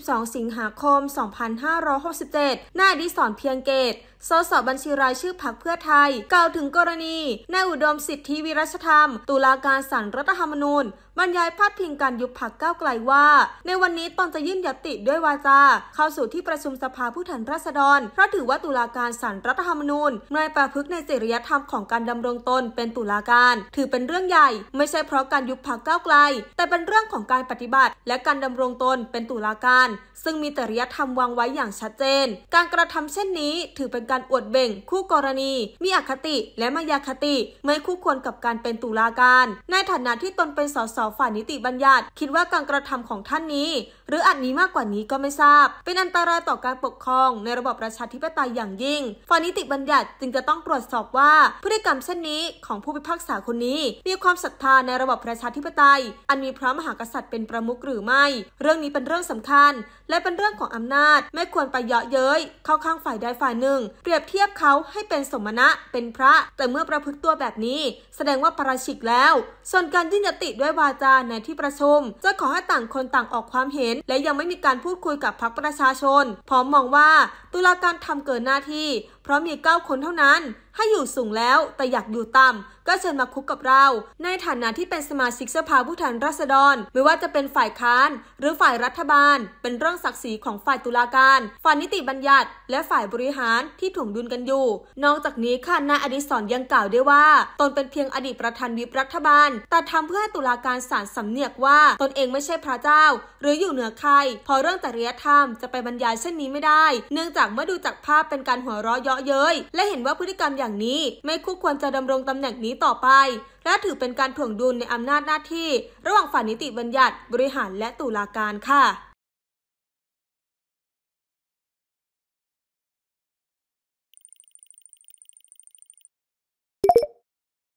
22 สิงหาคม 2567นายดิสอนเพียงเกตสสบัญชีรายชื่อพรรคเพื่อไทยกล่าวถึงกรณีนายอุดมสิทธิวิรัชธรรม ตุลาการสาลรรัฐธรรมนูญบรรยายพาดพิงการยุบพรรคก้าวไกลว่า ในวันนี้ตนจะยื่นยติด้วยวาจา เข้าสู่ที่ประชุมสภาผู้แทนราษฎร เพราะถือว่าตุลาการสาลรรัฐธรรมนูญนายประพฤกในจริยธรรมของการดำรงตนเป็นตุลาการ ถือเป็นเรื่องใหญ่ ไม่ใช่เพราะการยุบพรรคก้าวไกล แต่เป็นเรื่องของการปฏิบัติ และการดำรงตนเป็นตุลาการซึ่งมีแต่ริยธรรมวางไว้อย่างชัดเจน การกระทำเช่นนี้ถือเป็นการอวดเบ่ง คู่กรณี มีอคติ และมายาคติไม่คู่ควรกับการเป็นตุลาการ ในฐานะที่ตนเป็นสสฝ่ายนิติบัญญัติ คิดว่าการกระทำของท่านนี้ หรืออาจนี้มากกว่านี้ก็ไม่ทราบ เป็นอันตรายต่อการปกครอง ในระบบประชาธิปไตยอย่างยิ่งฝ่ายนิติบัญญัติจึงจะต้องตรวจสอบว่าพฤติกรรมเช่นนี้ของผู้พิพากษาคนนี้ มีความศรัทธาในระบบประชาธิปไตย อันมีพระมหากษัตริย์เป็นประมุขหรือไม่ เรื่องนี้เป็นเรื่องสำคัญคัญและเป็นเรื่องของอำนาจไม่ควรไปเยาะเย้ย เข้าข้างฝ่ายใดฝ่ายหนึ่ง เปรียบเทียบเขาให้เป็นสมณะเป็นพระแต่เมื่อประพฤติตัวแบบนี้ แสดงว่าประชิกแล้ว ส่วนการยื่นยติด้วยวาจาในที่ประชุมจะขอให้ต่างคนต่างออกความเห็น และยังไม่มีการพูดคุยกับพรรคประชาชนพร้อมมองว่าตุลาการทำเกินหน้าที่เพราะมี 9 คนเท่านั้นให้อยู่สูงแล้วแต่อยากอยู่ต่ำก็เชิญมาคุกกับเราในฐานะที่เป็นสมาชิกสภาผู้แทนราษฎร ไม่ว่าจะเป็นฝ่ายค้านหรือฝ่ายรัฐบาล เป็นเรื่องศักดิ์ศรีของฝ่ายตุลาการ ฝ่ายนิติบัญญัติและฝ่ายบริหารที่ถ่วงดุลกันอยู่ นอกจากนี้ค่ะนายอดิศรยังกล่าวด้วยว่าตนเป็นเพียงอดีตประธานวิปรัฐบาล แต่ทำเพื่อให้ตุลาการสารสำเนียกว่าตนเองไม่ใช่พระเจ้าหรืออยู่เหนือใคร พอเรื่องจริยธรรมจะไปบรรยายเช่นนี้ไม่ได้เนื่องจากางเมื่อดูจากภาพเป็นการหัวเราะเยาะเย้ยและเห็นว่าพฤติกรรมอย่างนี้ไม่คู่ควรจะดำรงตำแหน่งนี้ต่อไป และถือเป็นการถ่วงดุลในอำนาจหน้าที่ ระหว่างฝ่ายนิติบัญญัติบริหารและตุลาการค่ะ